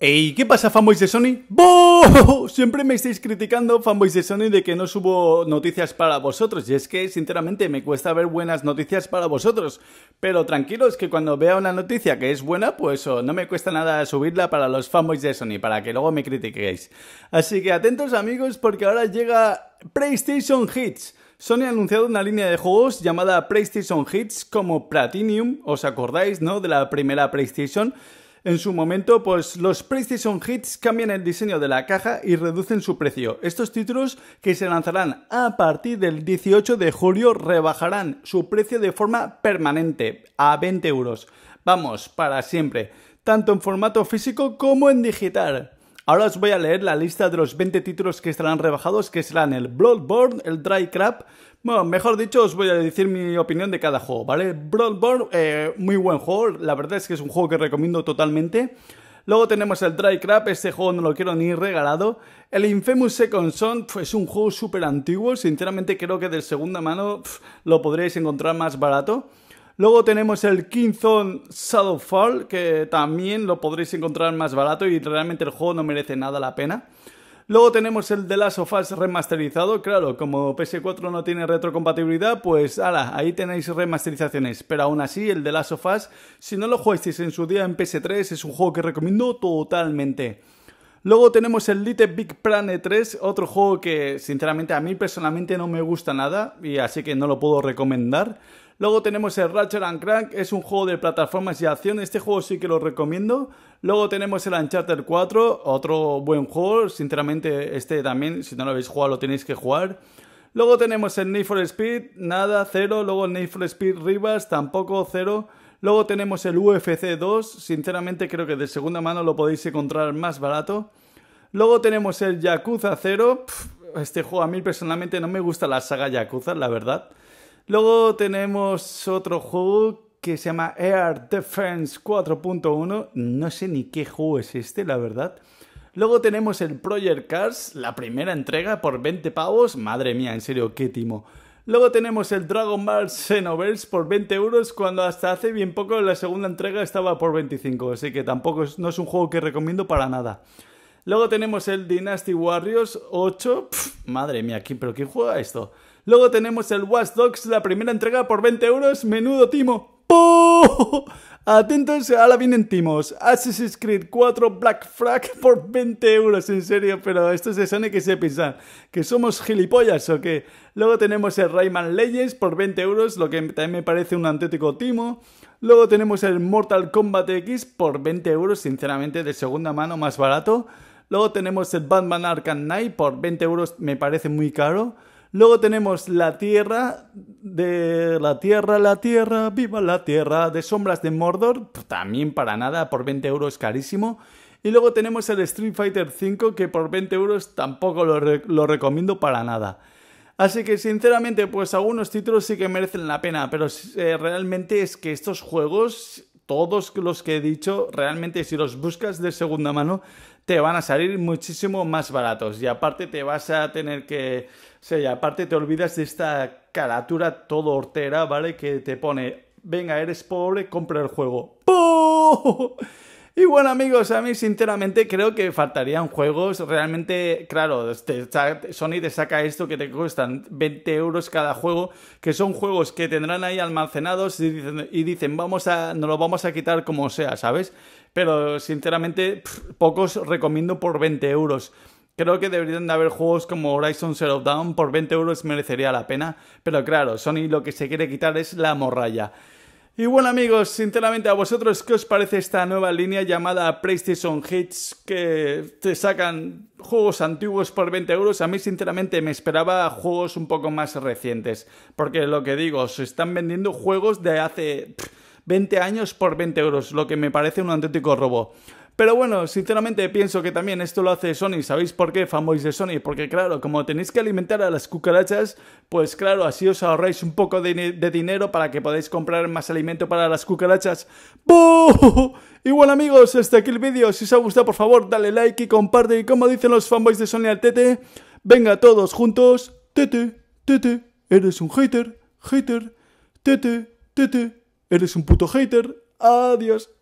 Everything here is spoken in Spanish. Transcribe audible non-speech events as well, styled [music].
Ey, ¿qué pasa fanboys de Sony? Siempre me estáis criticando fanboys de Sony de que no subo noticias para vosotros y es que sinceramente me cuesta ver buenas noticias para vosotros pero tranquilos que cuando vea una noticia que es buena pues oh, no me cuesta nada subirla para los fanboys de Sony para que luego me critiquéis así que atentos amigos porque ahora llega PlayStation Hits Sony ha anunciado una línea de juegos llamada PlayStation Hits como Platinum, ¿os acordáis, no? De la primera PlayStation en su momento, pues los PlayStation Hits cambian el diseño de la caja y reducen su precio. Estos títulos que se lanzarán a partir del 18 de julio rebajarán su precio de forma permanente a 20 euros. Vamos, para siempre, tanto en formato físico como en digital. Ahora os voy a leer la lista de los 20 títulos que estarán rebajados, que serán el Bloodborne, el Dry Crap, bueno, mejor dicho, os voy a decir mi opinión de cada juego, ¿vale? Bloodborne, eh, muy buen juego, la verdad es que es un juego que recomiendo totalmente. Luego tenemos el Dry Crap, este juego no lo quiero ni regalado. El Infamous Second Son es un juego súper antiguo, sinceramente creo que de segunda mano lo podréis encontrar más barato. Luego tenemos el Kingzone Shadowfall, que también lo podréis encontrar más barato y realmente el juego no merece nada la pena. Luego tenemos el The Last of Us remasterizado, claro, como PS4 no tiene retrocompatibilidad, pues ala, ahí tenéis remasterizaciones, pero aún así el The Last of Us, si no lo jugasteis en su día en PS3, es un juego que recomiendo totalmente. Luego tenemos el Little Big Planet 3, otro juego que sinceramente a mí personalmente no me gusta nada y así que no lo puedo recomendar. Luego tenemos el Ratchet and Crank, es un juego de plataformas y acción. Este juego sí que lo recomiendo. Luego tenemos el Uncharted 4, otro buen juego. Sinceramente, este también, si no lo habéis jugado, lo tenéis que jugar. Luego tenemos el Need for Speed, nada, cero. Luego el Need for Speed Rivas, tampoco cero. Luego tenemos el UFC 2, sinceramente creo que de segunda mano lo podéis encontrar más barato. Luego tenemos el Yakuza 0, este juego a mí personalmente no me gusta la saga Yakuza, la verdad. Luego tenemos otro juego que se llama Air Defense 4.1. No sé ni qué juego es este, la verdad. Luego tenemos el Project Cars, la primera entrega por 20 pavos. Madre mía, en serio, qué timo. Luego tenemos el Dragon Ball Xenoverse por 20 euros, cuando hasta hace bien poco la segunda entrega estaba por 25, así que tampoco es, no es un juego que recomiendo para nada. Luego tenemos el Dynasty Warriors 8. madre mía, ¿qué, ¿pero quién juega esto? Luego tenemos el Watch Dogs, la primera entrega por 20 euros. Menudo timo. ¡Poo! Atentos, ahora vienen timos. Assassin's Creed 4 Black Flag [laughs] por 20 euros, en serio, pero esto es de Sony que se piensa que somos gilipollas o qué. Luego tenemos el Rayman Legends por 20 euros, lo que también me parece un antético timo. Luego tenemos el Mortal Kombat X por 20 euros, sinceramente, de segunda mano más barato. Luego tenemos el Batman Arkham Knight por 20 euros, me parece muy caro. Luego tenemos La Tierra, de La Tierra, La Tierra, Viva la Tierra, de Sombras de Mordor, también para nada, por 20 euros carísimo. Y luego tenemos el Street Fighter V, que por 20 euros tampoco lo, recomiendo para nada. Así que sinceramente, pues algunos títulos sí que merecen la pena, pero eh, realmente es que estos juegos, todos los que he dicho, realmente si los buscas de segunda mano, te van a salir muchísimo más baratos. Y aparte te vas a tener que... O sea, y aparte te olvidas de esta caratura todo hortera, ¿vale? Que te pone, venga, eres pobre, compra el juego. Y bueno, amigos, a mí sinceramente creo que faltarían juegos. Realmente, claro, Sony te saca esto que te cuestan 20 euros cada juego, que son juegos que tendrán ahí almacenados y dicen, vamos a, nos lo vamos a quitar como sea, ¿sabes? Pero sinceramente, pocos recomiendo por 20 euros. Creo que deberían de haber juegos como Horizon Zero Dawn, por 20 euros merecería la pena, pero claro, Sony lo que se quiere quitar es la morralla. Y bueno amigos, sinceramente a vosotros, ¿qué os parece esta nueva línea llamada PlayStation Hits que te sacan juegos antiguos por 20 euros? A mí sinceramente me esperaba juegos un poco más recientes, porque lo que digo, se están vendiendo juegos de hace 20 años por 20 euros, lo que me parece un auténtico robo. Pero bueno, sinceramente pienso que también esto lo hace Sony. ¿Sabéis por qué, fanboys de Sony? Porque claro, como tenéis que alimentar a las cucarachas, pues claro, así os ahorráis un poco de, dinero para que podáis comprar más alimento para las cucarachas. ¡Buuu! Y amigos, hasta este aquí el vídeo. Si os ha gustado, por favor, dale like y comparte. Y como dicen los fanboys de Sony al tete, venga todos juntos. Tete, tete, eres un hater, hater. Tete, tete, eres un puto hater. Adiós.